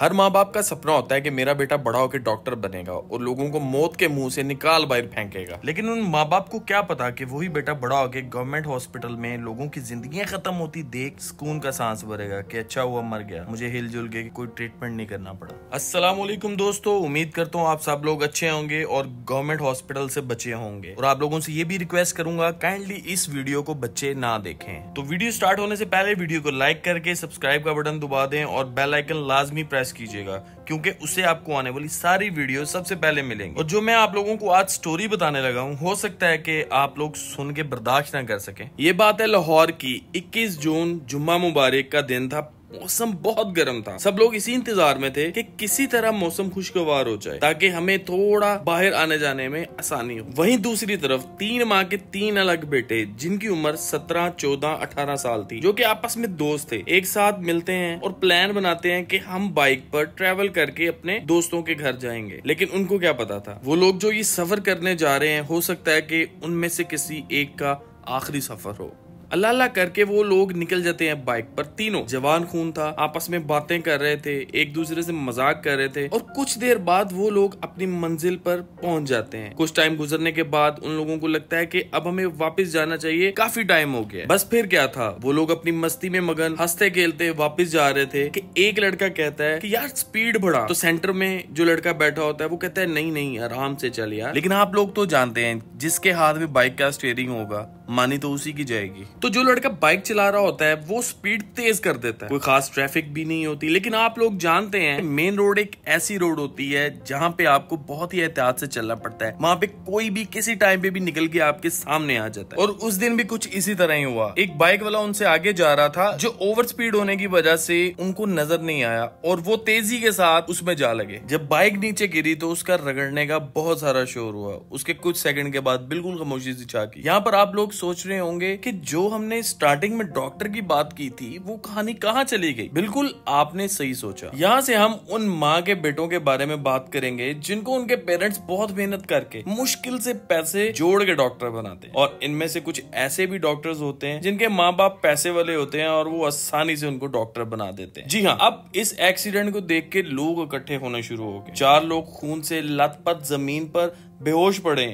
हर माँ बाप का सपना होता है कि मेरा बेटा बड़ा होकर डॉक्टर बनेगा और लोगों को मौत के मुंह से निकाल बाहर फेंकेगा लेकिन उन माँ बाप को क्या पता कि वही बेटा बड़ा होकर गवर्नमेंट हॉस्पिटल में लोगों की जिंदगी खत्म होती देख सुकून का सांस भरेगा कि अच्छा हुआ मर गया मुझे हिलजुल के कोई ट्रीटमेंट नहीं करना पड़ा असलम दोस्तों उम्मीद करता हूँ आप सब लोग अच्छे होंगे और गवर्नमेंट हॉस्पिटल से बचे होंगे और आप लोगों से ये भी रिक्वेस्ट करूंगा काइंडली इस वीडियो को बच्चे ना देखें तो वीडियो स्टार्ट होने से पहले वीडियो को लाइक करके सब्सक्राइब का बटन दबा दें और बेलाइकन लाजमी प्रेस प्रेस कीजिएगा क्योंकि उससे आपको आने वाली सारी वीडियो सबसे पहले मिलेंगी और जो मैं आप लोगों को आज स्टोरी बताने लगा हूँ हो सकता है कि आप लोग सुन के बर्दाश्त ना कर सके ये बात है लाहौर की 21 जून जुम्मा मुबारक का दिन था मौसम बहुत गर्म था सब लोग इसी इंतजार में थे कि किसी तरह मौसम खुशगवार हो जाए ताकि हमें थोड़ा बाहर आने जाने में आसानी हो वहीं दूसरी तरफ तीन माँ के तीन अलग बेटे जिनकी उम्र सत्रह चौदह अठारह साल थी जो की आपस में दोस्त थे एक साथ मिलते हैं और प्लान बनाते हैं की हम बाइक पर ट्रेवल करके अपने दोस्तों के घर जाएंगे लेकिन उनको क्या पता था वो लोग जो ये सफर करने जा रहे हैं हो सकता है कि उनमें से किसी एक का आखिरी सफर हो अल्लाह अल्लाह करके वो लोग निकल जाते हैं बाइक पर तीनों जवान खून था आपस में बातें कर रहे थे एक दूसरे से मजाक कर रहे थे और कुछ देर बाद वो लोग अपनी मंजिल पर पहुंच जाते हैं कुछ टाइम गुजरने के बाद उन लोगों को लगता है कि अब हमें वापस जाना चाहिए काफी टाइम हो गया बस फिर क्या था वो लोग अपनी मस्ती में मगन हंसते खेलते वापिस जा रहे थे कि एक लड़का कहता है कि यार स्पीड बढ़ा तो सेंटर में जो लड़का बैठा होता है वो कहता है नहीं नहीं आराम से चल यार लेकिन आप लोग तो जानते हैं जिसके हाथ में बाइक का स्टेयरिंग होगा मानी तो उसी की जाएगी तो जो लड़का बाइक चला रहा होता है वो स्पीड तेज कर देता है कोई खास ट्रैफिक भी नहीं होती लेकिन आप लोग जानते हैं मेन रोड एक ऐसी रोड होती है जहाँ पे आपको बहुत ही एहतियात से चलना पड़ता है वहाँ पे कोई भी किसी टाइम पे भी निकल के आपके सामने आ जाता है और उस दिन भी कुछ इसी तरह ही हुआ एक बाइक वाला उनसे आगे जा रहा था जो ओवर स्पीड होने की वजह से उनको नजर नहीं आया और वो तेजी के साथ उसमें जा लगे जब बाइक नीचे गिरी तो उसका रगड़ने का बहुत सारा शोर हुआ उसके कुछ सेकंड के बाद बिल्कुल खामोशी से छा गई यहाँ पर आप लोग सोच रहे होंगे कि जो हमने स्टार्टिंग में डॉक्टर की बात की थी वो कहानी कहाँ चली गई बिल्कुल आपने सही सोचा यहाँ से हम उन माँ के बेटों के बारे में बात करेंगे जिनको उनके पेरेंट्स बहुत मेहनत करके मुश्किल से पैसे जोड़ के डॉक्टर बनाते हैं और इनमें से कुछ ऐसे भी डॉक्टर्स होते हैं जिनके माँ बाप पैसे वाले होते हैं और वो आसानी से उनको डॉक्टर बना देते हैं जी हाँ अब इस एक्सीडेंट को देख के लोग इकट्ठे होने शुरू हो गए चार लोग खून से लथपथ जमीन पर बेहोश पड़े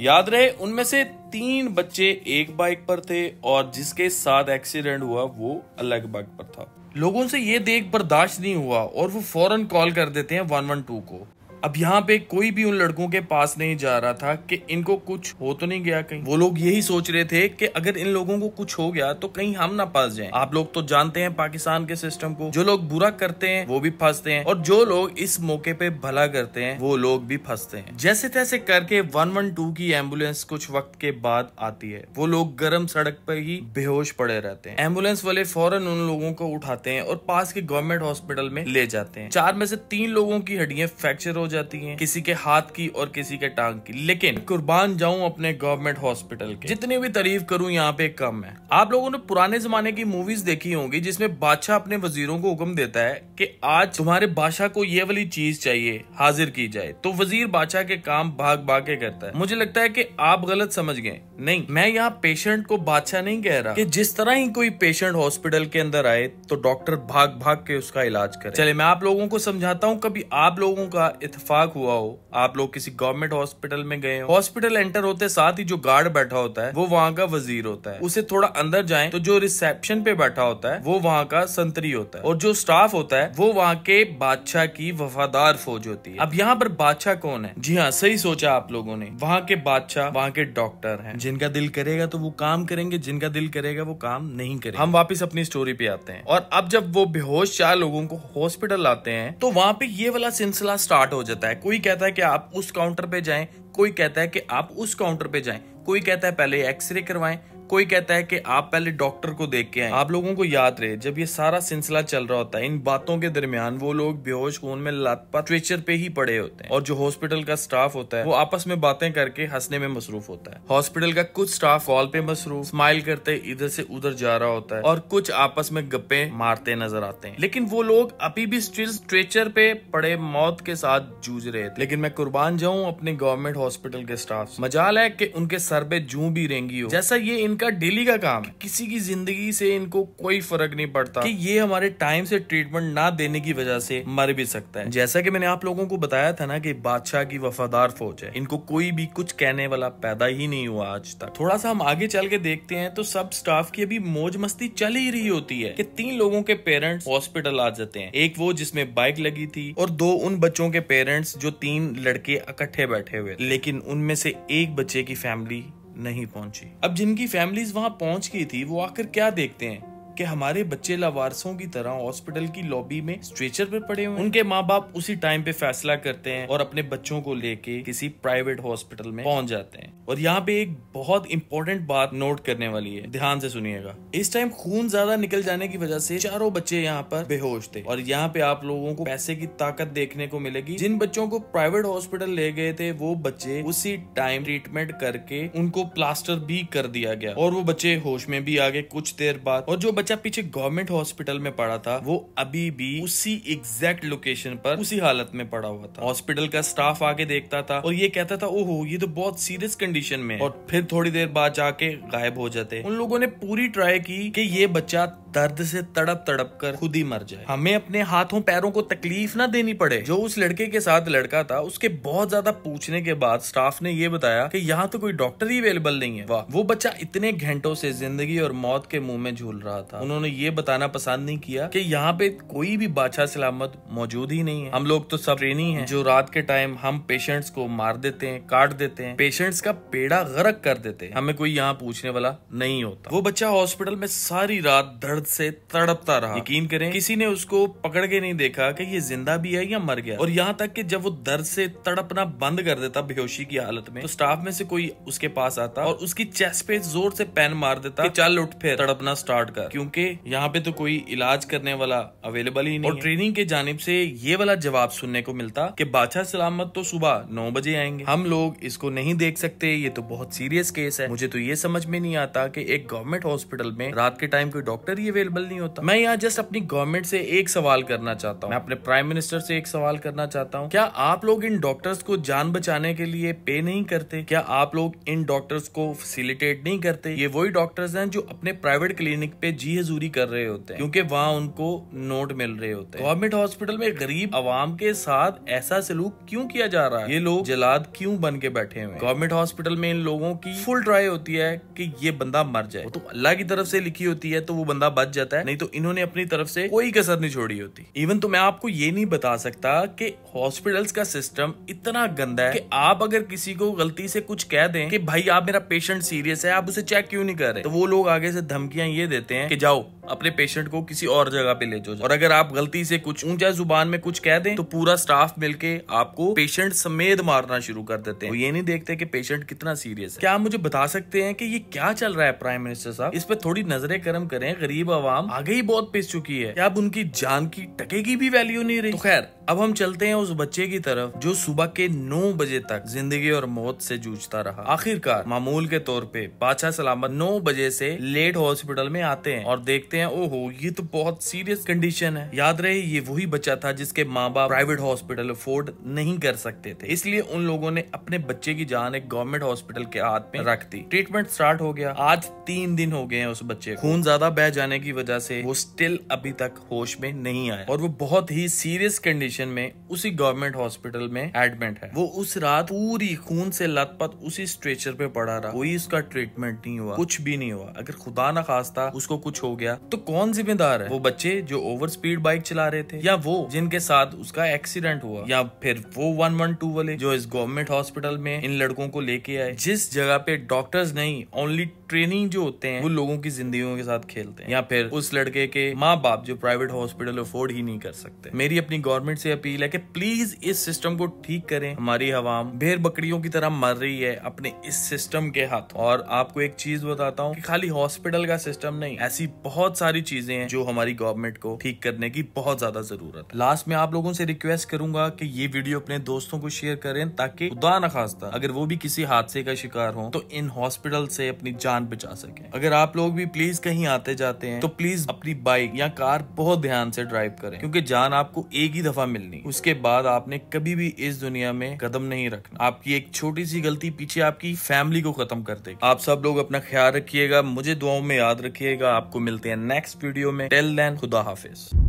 याद रहे उनमें से तीन बच्चे एक बाइक पर थे और जिसके साथ एक्सीडेंट हुआ वो अलग बाइक पर था लोगों से ये देख बर्दाश्त नहीं हुआ और वो फौरन कॉल कर देते हैं 112 को अब यहाँ पे कोई भी उन लड़कों के पास नहीं जा रहा था कि इनको कुछ हो तो नहीं गया कहीं वो लोग यही सोच रहे थे कि अगर इन लोगों को कुछ हो गया तो कहीं हम ना फंस जाए आप लोग तो जानते हैं पाकिस्तान के सिस्टम को जो लोग बुरा करते हैं वो भी फंसते हैं और जो लोग इस मौके पे भला करते हैं वो लोग भी फंसते हैं जैसे तैसे करके वन वन टू की एम्बुलेंस कुछ वक्त के बाद आती है वो लोग गर्म सड़क पर ही बेहोश पड़े रहते हैं एम्बुलेंस वाले फौरन उन लोगों को उठाते हैं और पास के गवर्नमेंट हॉस्पिटल में ले जाते हैं चार में से तीन लोगों की हड्डियां फ्रैक्चर हो जाती जाती है किसी के हाथ की और किसी के टांग की लेकिन कुर्बान जाऊं अपने गवर्नमेंट हॉस्पिटल की जितनी भी तारीफ करूं यहाँ पे कम है आप लोगों ने पुराने जमाने की मूवीज देखी होंगी जिसमें बादशाह अपने वजीरों को हुक्म देता है कि आज तुम्हारे बादशाह को ये वाली चीज चाहिए हाजिर की जाए तो वजीर बादशाह के काम भाग भाग के करता है मुझे लगता है की आप गलत समझ गए नहीं मैं यहाँ पेशेंट को बादशाह नहीं कह रहा कि जिस तरह ही कोई पेशेंट हॉस्पिटल के अंदर आए तो डॉक्टर भाग भाग के उसका इलाज करे चले मैं आप लोगों को समझाता हूँ कभी आप लोगों का इतफाक हुआ हो आप लोग किसी गवर्नमेंट हॉस्पिटल में गए हो हॉस्पिटल एंटर होते साथ ही जो गार्ड बैठा होता है वो वहाँ का वजीर होता है उसे थोड़ा अंदर जाए तो जो रिसेप्शन पे बैठा होता है वो वहाँ का संतरी होता है और जो स्टाफ होता है वो वहाँ के बादशाह की वफादार फौज होती है अब यहाँ पर बादशाह कौन है जी हाँ सही सोचा आप लोगों ने वहाँ के बादशाह वहाँ के डॉक्टर है जिनका दिल करेगा तो वो काम करेंगे जिनका दिल करेगा वो काम नहीं करेगा हम वापिस अपनी स्टोरी पे आते हैं और अब जब वो बेहोश चार लोगों को हॉस्पिटल लाते हैं तो वहाँ पे ये वाला सिलसिला स्टार्ट हो जाता है कोई कहता है कि आप उस काउंटर पे जाएं कोई कहता है कि आप उस काउंटर पे जाएं कोई कहता है पहले एक्सरे करवाएं कोई कहता है कि आप पहले डॉक्टर को देख के आए आप लोगों को याद रहे जब ये सारा सिलसिला चल रहा होता है इन बातों के दरमियान वो लोग बेहोश खून में लातपा स्ट्रेचर पे ही पड़े होते हैं और जो हॉस्पिटल का स्टाफ होता है वो आपस में बातें करके हंसने में मसरूफ होता है हॉस्पिटल का कुछ स्टाफ कॉल पे मसरूफ स्माइल करते इधर से उधर जा रहा होता है और कुछ आपस में गप्पे मारते नजर आते हैं लेकिन वो लोग अभी भी स्ट्रेचर पे पड़े मौत के साथ जूझ रहे थे लेकिन मैं कुर्बान जाऊं अपने गवर्नमेंट हॉस्पिटल के स्टाफ मजाल है की उनके सर पे जू भी रेंगी हो जैसा ये इन इनका डेली का काम है किसी की जिंदगी से इनको कोई फर्क नहीं पड़ता कि ये हमारे टाइम से ट्रीटमेंट ना देने की वजह से मर भी सकता है जैसा कि मैंने आप लोगों को बताया था ना कि बादशाह की वफादार फौज है इनको कोई भी कुछ कहने वाला पैदा ही नहीं हुआ आज तक थोड़ा सा हम आगे चल के देखते हैं तो सब स्टाफ की अभी मौज मस्ती चल ही रही होती है कि तीन लोगों के पेरेंट्स हॉस्पिटल आ जाते हैं एक वो जिसमें बाइक लगी थी और दो उन बच्चों के पेरेंट्स जो तीन लड़के इकट्ठे बैठे हुए लेकिन उनमें से एक बच्चे की फैमिली नहीं पहुंची अब जिनकी फैमिलीज वहां पहुंच गई थी वो आकर क्या देखते हैं कि हमारे बच्चे लावारसों की तरह हॉस्पिटल की लॉबी में स्ट्रेचर पर पड़े हुए उनके माँ बाप उसी टाइम पे फैसला करते हैं और अपने बच्चों को लेके किसी प्राइवेट हॉस्पिटल में पहुंच जाते हैं और यहाँ पे एक बहुत इंपॉर्टेंट बात नोट करने वाली है ध्यान से सुनिएगा इस टाइम खून ज्यादा निकल जाने की वजह से चारों बच्चे यहाँ पर बेहोश थे और यहाँ पे आप लोगों को पैसे की ताकत देखने को मिलेगी जिन बच्चों को प्राइवेट हॉस्पिटल ले गए थे वो बच्चे उसी टाइम ट्रीटमेंट करके उनको प्लास्टर भी कर दिया गया और वो बच्चे होश में भी आ गए कुछ देर बाद और जो बच्चे बच्चा पीछे गवर्नमेंट हॉस्पिटल में पड़ा था वो अभी भी उसी एग्जैक्ट लोकेशन पर उसी हालत में पड़ा हुआ था हॉस्पिटल का स्टाफ आगे देखता था और ये कहता था ओहो ये तो बहुत सीरियस कंडीशन में और फिर थोड़ी देर बाद जाके गायब हो जाते उन लोगों ने पूरी ट्राई की कि ये बच्चा दर्द से तड़प तड़प कर खुद ही मर जाए हमें अपने हाथों पैरों को तकलीफ ना देनी पड़े जो उस लड़के के साथ लड़का था उसके बहुत ज्यादा पूछने के बाद स्टाफ ने ये बताया कि यहाँ तो कोई डॉक्टर ही अवेलेबल नहीं है वाह वो बच्चा इतने घंटों से जिंदगी और मौत के मुंह में झूल रहा था उन्होंने ये बताना पसंद नहीं किया कि यहाँ पे कोई भी बादशाह सलामत मौजूद ही नहीं है हम लोग तो सब ट्रेनी है जो रात के टाइम हम पेशेंट्स को मार देते हैं काट देते हैं पेशेंट्स का पेड़ा गरक कर देते हैं हमें कोई यहाँ पूछने वाला नहीं होता वो बच्चा हॉस्पिटल में सारी रात दर्द दर्द से तड़पता रहा यकीन करें किसी ने उसको पकड़ के नहीं देखा कि ये जिंदा भी है या मर गया और यहाँ तक कि जब वो दर्द से तड़पना बंद कर देता बेहोशी की हालत में तो, तो स्टाफ में से कोई उसके पास आता और उसकी चेस्ट पे जोर से पैन मार देता कि चल उठ फिर तड़पना स्टार्ट कर क्योंकि यहाँ पे तो कोई इलाज करने वाला अवेलेबल ही नहीं और ट्रेनिंग के जानब से ये वाला जवाब सुनने को मिलता की बादशाह सलामत तो सुबह नौ बजे आएंगे हम लोग इसको नहीं देख सकते ये तो बहुत सीरियस केस है मुझे तो ये समझ में नहीं आता की एक गवर्नमेंट हॉस्पिटल में रात के टाइम कोई डॉक्टर ये अवेलेबल नहीं होता मैं यहाँ जस्ट अपनी गवर्नमेंट से एक सवाल करना चाहता हूँ मैं अपने प्राइम मिनिस्टर से एक सवाल करना चाहता हूँ क्या आप लोग इन डॉक्टर्स को जान बचाने के लिए पे नहीं करते क्या आप लोग इन डॉक्टर्स को फैसिलिटेट नहीं करते ये वही डॉक्टर्स हैं जो अपने प्राइवेट क्लिनिक पे जी हजूरी कर रहे होते हैं क्योंकि वहाँ उनको नोट मिल रहे होते हैं गवर्नमेंट हॉस्पिटल में गरीब आवाम के साथ ऐसा सलूक क्यों किया जा रहा है ये लोग जलाद क्यों बन के बैठे हुए गवर्नमेंट हॉस्पिटल में इन लोगों की फुल ट्राई होती है की ये बंदा मर जाए तो अल्लाह की तरफ से लिखी होती है तो वो बंदा बच जाता है नहीं तो इन्होंने अपनी तरफ से कोई कसर नहीं छोड़ी होती इवन तो मैं आपको ये नहीं बता सकता कि हॉस्पिटल्स का सिस्टम इतना गंदा है कि आप अगर किसी को गलती से कुछ कह दें कि भाई आप मेरा पेशेंट सीरियस है आप उसे चेक क्यों नहीं कर रहे तो वो लोग आगे से धमकियां ये देते हैं कि जाओ अपने पेशेंट को किसी और जगह पे ले जाओ और अगर आप गलती से कुछ ऊंचा जुबान में कुछ कह दें तो पूरा स्टाफ मिलके आपको पेशेंट समेत मारना शुरू कर देते हैं ये नहीं देखते कि पेशेंट कितना सीरियस है क्या आप मुझे बता सकते हैं कि ये क्या चल रहा है प्राइम मिनिस्टर साहब इस पर थोड़ी नजरें करम करें गरीब गरीब आवाम आगे ही बहुत पिस चुकी है अब उनकी जान की टकेगी भी वैल्यू नहीं रही तो खैर अब हम चलते हैं उस बच्चे की तरफ जो सुबह के 9 बजे तक जिंदगी और मौत से जूझता रहा आखिरकार मामूल के तौर पे बादशाह सलामत 9 बजे से लेट हॉस्पिटल में आते हैं और देखते हैं ओहो ये तो बहुत सीरियस कंडीशन है याद रहे ये वही बच्चा था जिसके माँ बाप प्राइवेट हॉस्पिटल अफोर्ड नहीं कर सकते थे इसलिए उन लोगों ने अपने बच्चे की जान एक गवर्नमेंट हॉस्पिटल के हाथ में रख दी ट्रीटमेंट स्टार्ट हो गया आज तीन दिन हो गए हैं उस बच्चे खून ज्यादा बह जाने की वजह से वो स्टिल अभी तक होश में नहीं आया और वो बहुत ही सीरियस कंडीशन कंडीशन में उसी गवर्नमेंट हॉस्पिटल में एडमिट है वो उस रात पूरी खून से लथपथ उसी स्ट्रेचर पे पड़ा रहा कोई उसका ट्रीटमेंट नहीं हुआ कुछ भी नहीं हुआ अगर खुदा ना खास्ता उसको कुछ हो गया तो कौन जिम्मेदार है वो बच्चे जो ओवर स्पीड बाइक चला रहे थे या वो जिनके साथ उसका एक्सीडेंट हुआ या फिर वो वन वन टू वाले जो इस गवर्नमेंट हॉस्पिटल में इन लड़कों को लेके आए जिस जगह पे डॉक्टर्स नहीं ओनली ट्रेनिंग जो होते हैं वो लोगों की जिंदगियों के साथ खेलते हैं या फिर उस लड़के के माँ बाप जो प्राइवेट हॉस्पिटल अफोर्ड ही नहीं कर सकते मेरी अपनी गवर्नमेंट से अपील है कि प्लीज इस सिस्टम को ठीक करें हमारी हवाम भेड़ बकरियों की तरह मर रही है अपने इस सिस्टम के हाथ और आपको एक चीज बताता हूँ खाली हॉस्पिटल का सिस्टम नहीं ऐसी बहुत सारी चीजें हैं जो हमारी गवर्नमेंट को ठीक करने की बहुत ज्यादा जरूरत है लास्ट में आप लोगों से रिक्वेस्ट करूंगा कि ये वीडियो अपने दोस्तों को शेयर करें ताकि खुदा न खास्ता अगर वो भी किसी हादसे का शिकार हो तो इन हॉस्पिटल से अपनी जान बचा सके अगर आप लोग भी प्लीज कहीं आते जाते हैं तो प्लीज अपनी बाइक या कार बहुत ध्यान से ड्राइव करें क्योंकि जान आपको एक ही दफा मिलनी उसके बाद आपने कभी भी इस दुनिया में कदम नहीं रखना आपकी एक छोटी सी गलती पीछे आपकी फैमिली को खत्म कर देगी आप सब लोग अपना ख्याल रखिएगा मुझे दुआओं में याद रखिएगा आपको मिलते हैं नेक्स्ट वीडियो में टेल देन खुदा हाफिज़